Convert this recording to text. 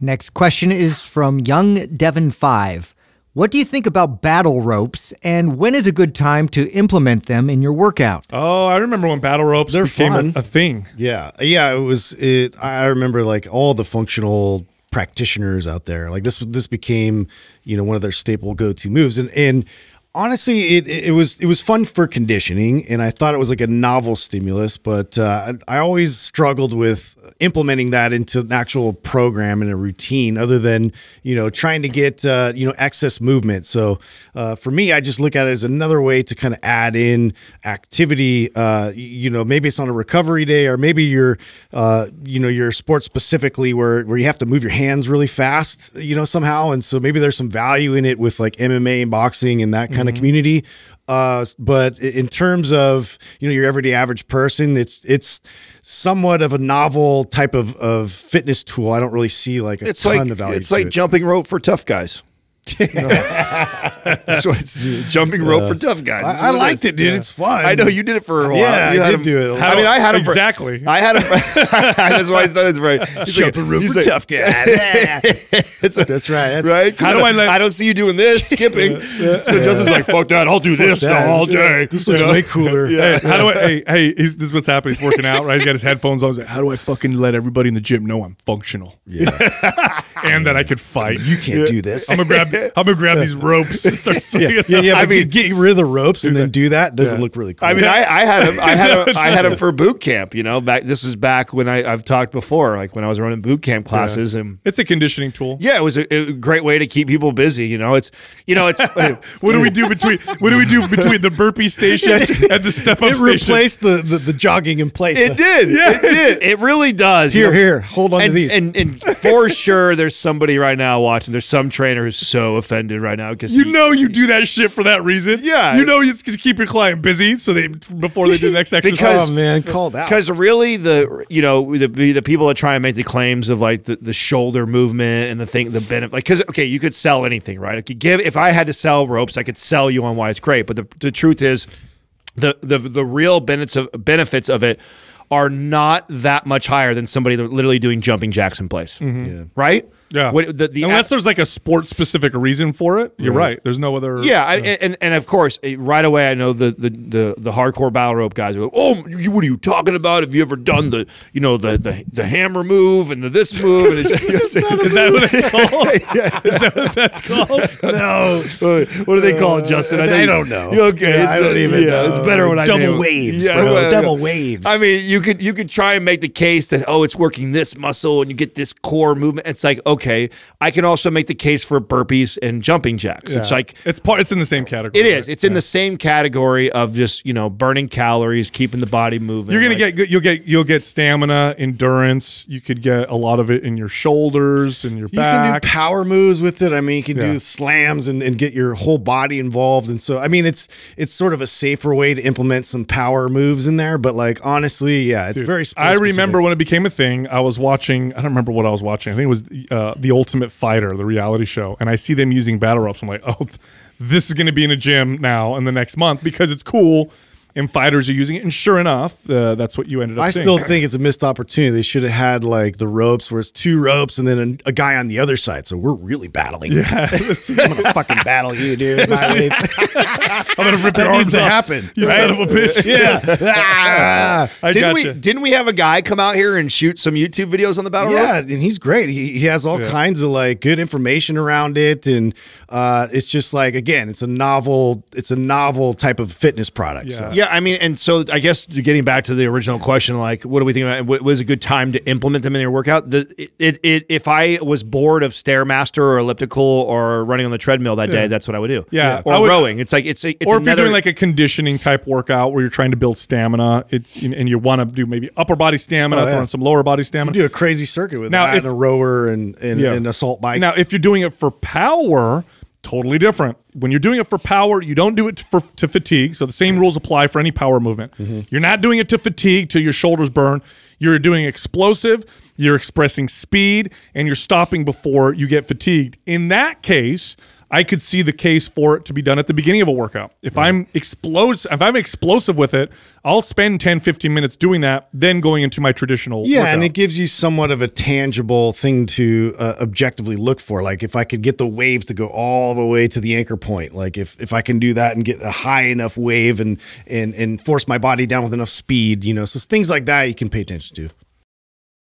Next question is from Young Devon 5. What do you think about battle ropes and when is a good time to implement them in your workout? Oh, I remember when battle ropes They're became fun. A, thing. Yeah. Yeah, it was it I remember like all the functional practitioners out there. Like this this became, you know, one of their staple go-to moves and and honestly, it, it was it was fun for conditioning, and I thought it was like a novel stimulus. But uh, I always struggled with implementing that into an actual program and a routine, other than you know trying to get uh, you know excess movement. So uh, for me, I just look at it as another way to kind of add in activity. Uh, you know, maybe it's on a recovery day, or maybe you're uh, you know your sport specifically where where you have to move your hands really fast, you know somehow, and so maybe there's some value in it with like MMA and boxing and that kind. Mm -hmm kind of mm-hmm. community. Uh, but in terms of you know your everyday average person, it's it's somewhat of a novel type of, of fitness tool. I don't really see like a it's ton like, of value. It's like it. jumping rope for tough guys. so it's jumping rope for tough guys. I, I liked it, dude. Yeah. It's fun. I know you did it for a while. Yeah, you I did him, do it. How, I mean, I had exactly. I had him. that's why I said right. jumping rope for like, tough guy. that's, that's right. That's, right. How do I? Let, I don't see you doing this skipping. Yeah. So yeah. Justin's like, "Fuck that! I'll do fuck this that. all day. This looks you know? way cooler." Hey, how do I? Hey, hey this is what's happening. He's working out, right? He's got his headphones on. He's like, "How do I fucking let everybody in the gym know I'm functional? Yeah, and that I could fight? You can't do this. I'm gonna grab." I'm gonna grab these ropes. And start swinging yeah, yeah, I mean, get rid of the ropes and then do that doesn't yeah. look really cool. I mean, I, I had him. I had him. I had him for boot camp. You know, back this is back when I, I've talked before, like when I was running boot camp classes, yeah. and it's a conditioning tool. Yeah, it was a, a, great way to keep people busy. You know, it's you know, it's what do we do between what do we do between the burpee station and the step up? It station? replaced the, the, the jogging in place. It did. Yeah, it did. It really does. Here, you know? here, hold on and, to these. And and for sure there's somebody right now watching. There's some trainer who's so offended right now because you he, know you do that shit for that reason. Yeah, you know you keep your client busy so they before they do the next exercise. because oh, man, called out. Because really, the you know the the people that try and make the claims of like the, the shoulder movement and the thing the benefit like because okay you could sell anything right. I give if I had to sell ropes I could sell you on why it's great. But the the truth is the the the real benefits of benefits of it are not that much higher than somebody literally doing jumping jacks in place. Mm -hmm. yeah. Right? Yeah. What, the, the Unless there's like a sport specific reason for it, you're mm-hmm. right. There's no other. Yeah, I, and and of course, eh, right away, I know the the the, the hardcore battle rope guys are like, oh, you, what are you talking about? Have you ever done the you know the the, the hammer move and the this move? And it's, it's not is that what it's called? yeah. Is that what that's called? no. What do they call it, Justin? Uh, I, I, don't know. Okay, yeah, I don't even. Yeah, know. it's better when double I double waves. Yeah, well, double waves. I mean, you could you could try and make the case that oh, it's working this muscle and you get this core movement. It's like okay okay, I can also make the case for burpees and jumping jacks. Yeah. It's like it's part. It's in the same category. It is. It's yeah. in the same category of just you know burning calories, keeping the body moving. You're gonna like, get you'll get you'll get stamina, endurance. You could get a lot of it in your shoulders and your you back. You can do power moves with it. I mean, you can yeah. do slams and, and get your whole body involved. And so, I mean, it's it's sort of a safer way to implement some power moves in there. But like honestly, yeah, it's Dude, very. I remember when it became a thing. I was watching. I don't remember what I was watching. I think it was. Uh, uh, the Ultimate Fighter, the reality show, and I see them using battle ropes. I'm like, oh, this is going to be in a gym now in the next month because it's cool and fighters are using it. And sure enough, uh, that's what you ended up. I seeing. still think it's a missed opportunity. They should have had like the ropes, where it's two ropes and then a, a guy on the other side. So we're really battling. Yeah, I'm gonna fucking battle you, dude. I'm gonna rip that your arms needs to off. happen. You right? son of a bitch. Yeah. ah, I didn't gotcha. we didn't we have a guy come out here and shoot some YouTube videos on the battle? Yeah, rope? and he's great. He, he has all yeah. kinds of like good information around it, and uh, it's just like again, it's a novel, it's a novel type of fitness product. Yeah. So. yeah yeah, I mean, and so I guess getting back to the original question, like, what do we think about? What was a good time to implement them in your workout? The, it, it, if I was bored of stairmaster or elliptical or running on the treadmill that yeah. day, that's what I would do. Yeah, or would, rowing. It's like it's, a, it's or if you're doing like a conditioning type workout where you're trying to build stamina, it's and you want to do maybe upper body stamina, oh, yeah. some lower body stamina. do a crazy circuit with now, that if, and a rower and and, yeah. assault bike. Now, if you're doing it for power totally different. When you're doing it for power, you don't do it for, to fatigue. So the same rules apply for any power movement. Mm -hmm. You're not doing it to fatigue till your shoulders burn. You're doing explosive, you're expressing speed, and you're stopping before you get fatigued. In that case, I could see the case for it to be done at the beginning of a workout. If right. I'm explosive, if I'm explosive with it, I'll spend 10, 15 minutes doing that, then going into my traditional. Yeah, workout. and it gives you somewhat of a tangible thing to uh, objectively look for. Like if I could get the wave to go all the way to the anchor point, like if if I can do that and get a high enough wave and and and force my body down with enough speed, you know, so things like that you can pay attention to.